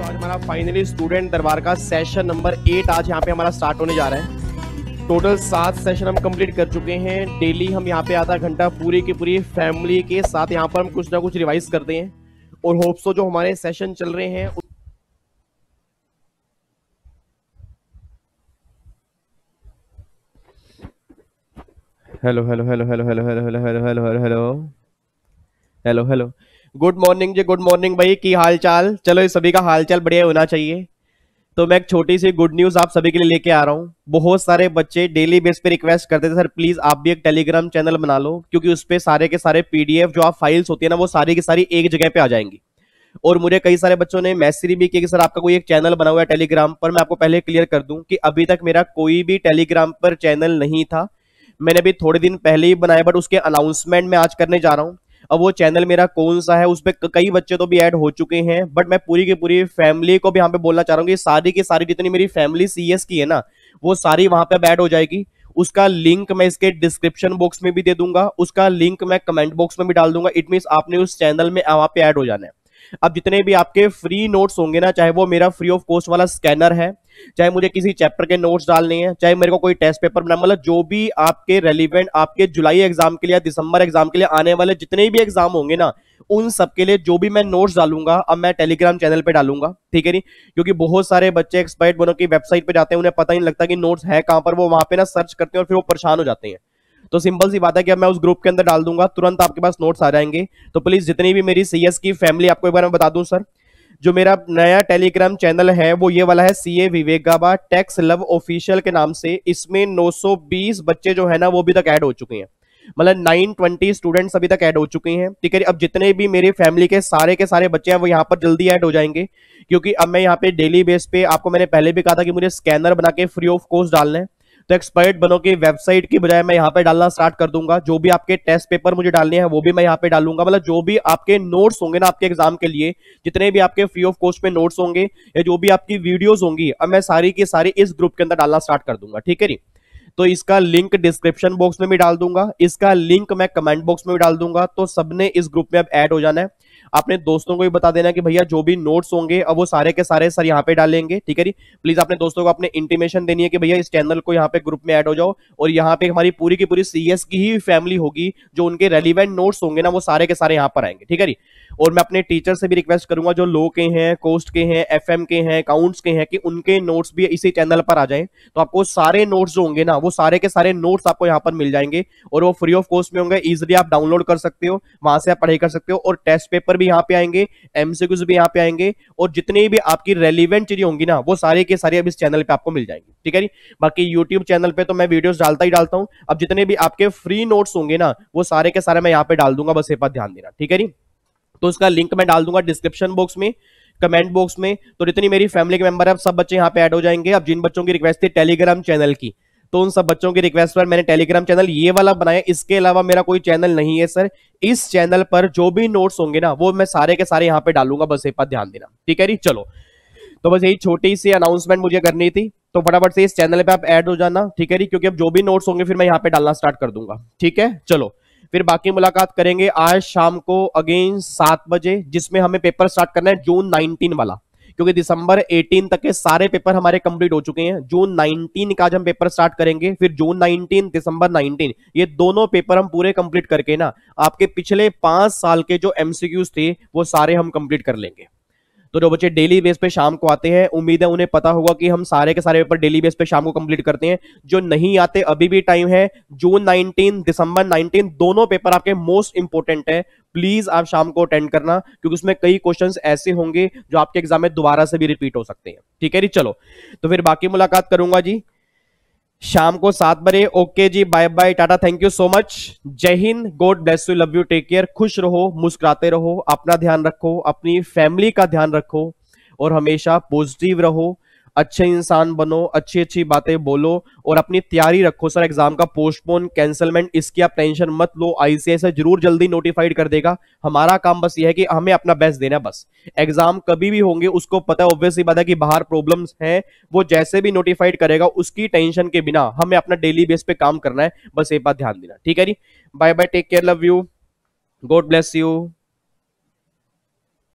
तो आज हमारा फाइनली स्टूडेंट दरबार का सेशन नंबर एट आज यहाँ पे हमारा स्टार्ट होने जा रहा है टोटल सात सेशन हम कंप्लीट कर चुके हैं डेली हम यहाँ पे आधा घंटा पूरी की पूरी फैमिली के साथ यहाँ पर हम कुछ ना कुछ रिवाइज करते हैं और होप्सो जो हमारे सेशन चल रहे हैं hello hello hello hello hello hello hello hello hello hello hello hello hello good morning जी गुड मॉर्निंग भाई की हाल चाल चलो सभी का हाल चाल बढ़िया होना चाहिए तो मैं एक छोटी सी गुड न्यूज़ आप सभी के लिए लेके आ रहा हूँ बहुत सारे बच्चे डेली बेस पे रिक्वेस्ट करते थे सर प्लीज़ आप भी एक टेलीग्राम चैनल बना लो क्योंकि उस पर सारे के सारे पीडीएफ जो आप फाइल्स होती है ना वो सारी की सारी एक जगह पे आ जाएंगी और मुझे कई सारे बच्चों ने मैसेज भी किया कि सर आपका कोई एक चैनल बना हुआ है टेलीग्राम पर मैं आपको पहले क्लियर कर दूं कि अभी तक मेरा कोई भी टेलीग्राम पर चैनल नहीं था मैंने अभी थोड़े दिन पहले ही बनाया बट उसके अनाउंसमेंट में आज करने जा रहा हूँ अब वो चैनल मेरा कौन सा है उस पर कई बच्चे तो भी ऐड हो चुके हैं बट मैं पूरी की पूरी फैमिली को भी यहाँ पे बोलना चाह रहा हूँ कि सारी की सारी जितनी मेरी फैमिली सी की है ना वो सारी वहां पे ऐड हो जाएगी उसका लिंक मैं इसके डिस्क्रिप्शन बॉक्स में भी दे दूंगा उसका लिंक मैं कमेंट बॉक्स में भी डाल दूंगा इट मीन आपने उस चैनल में वहां पे ऐड हो जाना है अब जितने भी आपके फ्री नोट्स होंगे ना चाहे वो मेरा फ्री ऑफ कॉस्ट वाला स्कैनर है चाहे मुझे किसी चैप्टर के नोट्स डालने हैं चाहे मेरे को कोई टेस्ट पेपर बनाना मतलब जो भी आपके रेलिवेंट आपके जुलाई एग्जाम के लिए दिसंबर एग्जाम के लिए आने वाले जितने भी एग्जाम होंगे ना उन सब के लिए जो भी मैं नोट्स डालूंगा अब मैं टेलीग्राम चैनल पे डालूंगा ठीक है नी क्योंकि बहुत सारे बच्चे एक्सपर्ट बनो की वेबसाइट पे जाते हैं उन्हें पता ही नहीं लगता कि नोट्स है कहां पर वो वहां पे ना सर्च करते हैं और फिर वो परेशान हो जाते हैं तो सिंपल सी बात है कि अब मैं उस ग्रुप के अंदर डाल दूंगा तुरंत आपके पास नोट्स आ जाएंगे तो प्लीज जितनी भी मेरी सीएस की फैमिली आपको एक बार मैं बता दूं सर जो मेरा नया टेलीग्राम चैनल है वो ये वाला है सी ए विवेगाबा टैक्स लव ऑफिशियल के नाम से इसमें 920 बच्चे जो है ना वो अभी तक ऐड हो चुके हैं मतलब 920 स्टूडेंट्स अभी तक ऐड हो चुके हैं ठीक है अब जितने भी मेरे फैमिली के सारे के सारे बच्चे हैं वो यहाँ पर जल्दी ऐड हो जाएंगे क्योंकि अब मैं यहाँ पे डेली बेस पे आपको मैंने पहले भी कहा था कि मुझे स्कैनर बना के फ्री ऑफ कॉस्ट डालना है तो एक्सपर्ट बनो की वेबसाइट की बजाय मैं यहाँ पे डालना स्टार्ट कर दूंगा जो भी आपके टेस्ट पेपर मुझे डालने हैं वो भी मैं यहाँ पे डालूंगा मतलब जो भी आपके नोट्स होंगे ना आपके एग्जाम के लिए जितने भी आपके फ्री ऑफ कॉस्ट में नोट्स होंगे या जो भी आपकी वीडियोज होंगी अब मैं सारी की सारी इस ग्रुप के अंदर डालना स्टार्ट कर दूंगा ठीक है नी तो इसका लिंक डिस्क्रिप्शन बॉक्स में भी डाल दूंगा इसका लिंक मैं कमेंट बॉक्स में भी डाल दूंगा तो सबने इस ग्रुप में अब एड हो जाना है अपने दोस्तों को भी बता देना कि भैया जो भी नोट्स होंगे अब वो सारे के सारे सर यहाँ पे डालेंगे ठीक है जी प्लीज अपने दोस्तों को अपने इंटीमेशन देनी है कि भैया इस चैनल को यहाँ पे ग्रुप में एड हो जाओ और यहाँ पे हमारी पूरी की पूरी सीएस की ही फैमिली होगी जो उनके रेलिवेंट नोट्स होंगे ना वो सारे के सारे यहाँ पर आएंगे ठीक है जी और मैं अपने टीचर से भी रिक्वेस्ट करूंगा जो लो के हैं कोस्ट के हैं एफ के हैं अकाउंट्स के हैं कि उनके नोट्स भी इसी चैनल पर आ जाए तो आपको सारे नोट्स जो होंगे ना वो सारे के सारे नोट्स आपको यहाँ पर मिल जाएंगे और वो फ्री ऑफ कॉस्ट में होंगे इजिली आप डाउनलोड कर सकते हो वहां से आप पढ़ाई कर सकते हो और टेस्ट पेपर भी यहाँ पे आएंगे एमसीक्यूज भी यहाँ पे आएंगे और जितनी भी आपकी रेलिवेंट चीजें होंगी ना वो सारे के सारे अब इस चैनल पर आपको मिल जाएंगे ठीक है जी बाकी यूट्यूब चैनल पे तो मैं वीडियोस डालता ही डालता हूँ अब जितने भी आपके फ्री नोट्स होंगे ना वो सारे के सारे मैं यहाँ पे डाल दूंगा बस एक बात ध्यान देना ठीक है जी तो उसका लिंक मैं डाल दूंगा डिस्क्रिप्शन बॉक्स में कमेंट बॉक्स में तो जितनी मेरी फैमिली के मेंबर है सब बच्चे यहाँ पे ऐड हो जाएंगे अब जिन बच्चों की रिक्वेस्ट थी टेलीग्राम चैनल की तो उन सब बच्चों की रिक्वेस्ट पर मैंने टेलीग्राम चैनल ये वाला बनाया इसके अलावा मेरा कोई चैनल नहीं है सर इस चैनल पर जो भी नोट्स होंगे ना वो मैं सारे के सारे यहाँ पे डालूंगा बस एक बार ध्यान देना ठीक है जी चलो तो बस यही छोटी सी अनाउंसमेंट मुझे करनी थी तो फटाफट से इस चैनल पर आप एड हो जाना ठीक है जी क्योंकि अब जो भी नोट्स होंगे फिर मैं यहाँ पे डालना स्टार्ट कर दूंगा ठीक है चलो फिर बाकी मुलाकात करेंगे आज शाम को अगेन सात बजे जिसमें हमें पेपर स्टार्ट करना है जून नाइनटीन वाला क्योंकि दिसंबर 18 तक के सारे पेपर हमारे कंप्लीट हो चुके हैं जून 19 का आज हम पेपर स्टार्ट करेंगे फिर जून 19 दिसंबर 19 ये दोनों पेपर हम पूरे कंप्लीट करके ना आपके पिछले पांच साल के जो एमसीक्यूज थे वो सारे हम कंप्लीट कर लेंगे तो जो बच्चे डेली बेस पे शाम को आते हैं उम्मीद है उन्हें पता होगा कि हम सारे के सारे पेपर डेली बेस पे शाम को कंप्लीट करते हैं जो नहीं आते अभी भी टाइम है जून नाइनटीन दिसंबर नाइनटीन दोनों पेपर आपके मोस्ट इंपॉर्टेंट है प्लीज आप शाम को अटेंड करना क्योंकि उसमें कई क्वेश्चंस ऐसे होंगे जो आपके एग्जाम में दोबारा से भी रिपीट हो सकते हैं ठीक है जी चलो तो फिर बाकी मुलाकात करूंगा जी शाम को सात बजे ओके जी bye bye tata thank you so much जय हिंद God bless you love you take care खुश रहो मुस्कुराते रहो अपना ध्यान रखो अपनी फैमिली का ध्यान रखो और हमेशा पॉजिटिव रहो अच्छे इंसान बनो अच्छी अच्छी बातें बोलो और अपनी तैयारी रखो सर एग्जाम का पोस्टपोन कैंसलमेंट इसकी आप टेंशन मत लो आईसीआई जरूर जल्दी नोटिफाइड कर देगा हमारा काम बस ये है कि हमें अपना बेस्ट देना है बस एग्जाम कभी भी होंगे उसको पता है ऑब्वियसली पता है कि बाहर प्रॉब्लम है वो जैसे भी नोटिफाइड करेगा उसकी टेंशन के बिना हमें अपना डेली बेस पे काम करना है बस एक बात ध्यान देना ठीक है जी bye bye take care love you God bless you